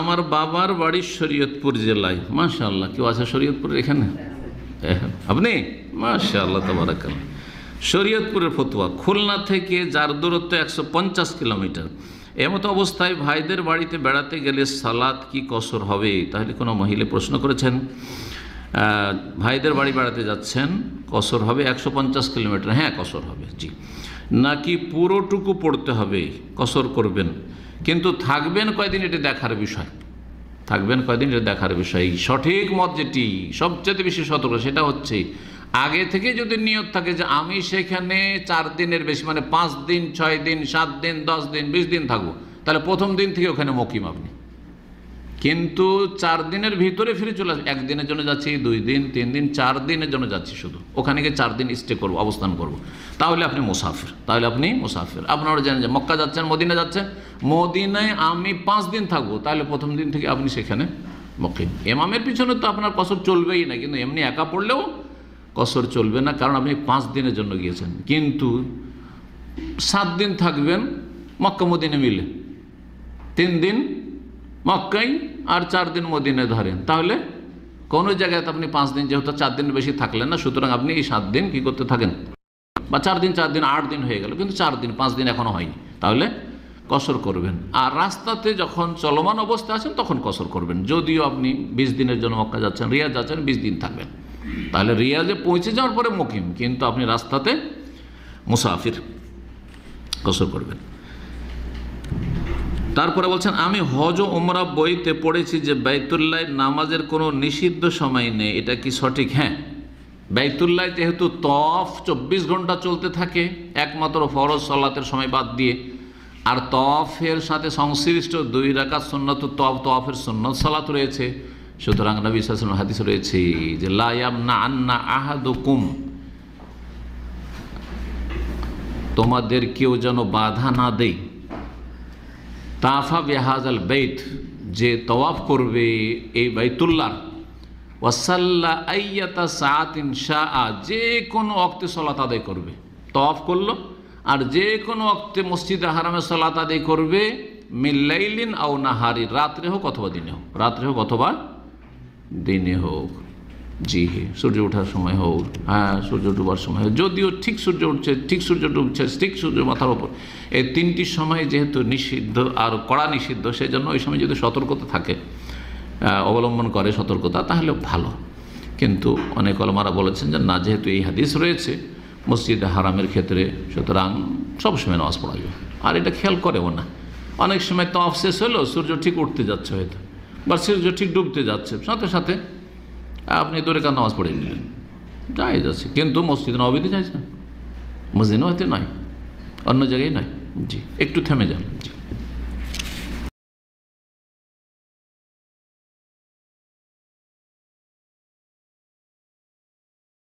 আমার বাবার বাড়ি শরীয়তপুর জেলায় মাশাল্লাহ কেউ আছে শরীয়তপুর এখানে হ্যাঁ, হ্যাঁ। আপনি মাশাল্লাহ কেন শরীয়তপুরের ফতুয়া খুলনা থেকে যার দূরত্ব একশো কিলোমিটার এমতো অবস্থায় ভাইদের বাড়িতে বেড়াতে গেলে সালাদ কি কসর হবে তাহলে কোনো মহিলা প্রশ্ন করেছেন ভাইদের বাড়ি বেড়াতে যাচ্ছেন কসর হবে একশো পঞ্চাশ কিলোমিটার হ্যাঁ কসর হবে জি নাকি পুরোটুকু পড়তে হবে কসর করবেন কিন্তু থাকবেন কয়দিন এটা দেখার বিষয় থাকবেন কয়দিন এটা দেখার বিষয় সঠিক মত যেটি সবচেয়ে বেশি সতর্ক সেটা হচ্ছে আগে থেকে যদি নিয়ত থাকে যে আমি সেখানে চার দিনের বেশি মানে পাঁচ দিন ছয় দিন সাত দিন দশ দিন বিশ দিন থাকবো তাহলে প্রথম দিন থেকে ওখানে মকিম আপনি কিন্তু চার দিনের ভিতরে ফিরে চলে আসবে একদিনের জন্য যাচ্ছি দুই দিন তিন দিন চার দিনের জন্য যাচ্ছি শুধু ওখানে গিয়ে চার দিন স্টে করবো অবস্থান করব। তাহলে আপনি মুসাফির তাহলে আপনি মুসাফির আপনারা জানেন যে মক্কা যাচ্ছেন মদিনা যাচ্ছেন মদিনায় আমি পাঁচ দিন থাকবো তাহলে প্রথম দিন থেকে আপনি সেখানে মকিম এমামের পিছনে তো আপনার কসর চলবেই না কিন্তু এমনি একা পড়লেও কসর চলবে না কারণ আপনি পাঁচ দিনের জন্য গিয়েছেন কিন্তু সাত দিন থাকবেন মক্কা মদিনে মিলে তিন দিন মক্কাই আর চার দিন মদিনে ধরেন তাহলে কোনো জায়গায় আপনি পাঁচ দিন যেহেতু চার দিন বেশি থাকলেন না সুতরাং আপনি এই সাত দিন কি করতে থাকেন বা চার দিন চার দিন আট দিন হয়ে গেল কিন্তু চার দিন পাঁচ দিন এখনও হয়নি তাহলে কসর করবেন আর রাস্তাতে যখন চলমান অবস্থা আছেন তখন কসর করবেন যদিও আপনি বিশ দিনের জন্য মক্কা যাচ্ছেন রিয়াজ যাচ্ছেন বিশ দিন থাকবেন তাহলে রিয়াজে পৌঁছে যাওয়ার পরে মুকিম কিন্তু আপনি রাস্তাতে মুসাফির কসর করবেন তারপরে বলছেন আমি হজ ওমরা বইতে পড়েছি যে বাইতুল্লাহ নামাজের কোনো নিষিদ্ধ সময় নেই এটা কি সঠিক হ্যাঁ বাইতুল্লাহ যেহেতু তফ চব্বিশ ঘন্টা চলতে থাকে একমাত্র ফরজ সলাতের সময় বাদ দিয়ে আর তফের সাথে সংশ্লিষ্ট দুই রাকাত সন্ন্যত তফ তফের সন্ন্যত সালাত রয়েছে সুতরাং নবী হাদিস রয়েছে যে লায়াম না আন্না কুম তোমাদের কেউ যেন বাধা না দেয় তাফা বেহাজাল বেত যে তওয়াফ করবে এই বাইতুল্লাহ ওয়াসাল্লা আইয়াতা সাতিন শাহ যে কোনো অক্তে সলাত আদায় করবে তওয়াফ করলো আর যে কোনো অক্তে মসজিদ হারামে সলাত আদায় করবে মিল্লাইলিন আও নাহারি রাত্রে হোক অথবা দিনে হোক রাত্রে হোক অথবা দিনে হোক জি সূর্য ওঠার সময় হোক হ্যাঁ সূর্য ডুবার সময় হোক যদিও ঠিক সূর্য উঠছে ঠিক সূর্য ডুবছে ঠিক সূর্য মাথার ওপর এই তিনটি সময় যেহেতু নিষিদ্ধ আর কড়া নিষিদ্ধ সেই জন্য ওই সময় যদি সতর্কতা থাকে অবলম্বন করে সতর্কতা তাহলে ভালো কিন্তু অনেক অলমারা বলেছেন যে না যেহেতু এই হাদিস রয়েছে মসজিদ হারামের ক্ষেত্রে সুতরাং সবসময় নামাজ পড়া যাবে আর এটা খেয়াল করেও না অনেক সময় তো অফ শেষ হলো সূর্য ঠিক উঠতে যাচ্ছে হয়তো বা সূর্য ঠিক ডুবতে যাচ্ছে সাথে সাথে আপনি দোরেকার নামাজ পড়ে নিলেন যাই আছে কিন্তু মসজিদ নবীতে যাইছেন না মসজিদ নয় নয় অন্য জায়গায় নয় জি একটু থেমে যান জি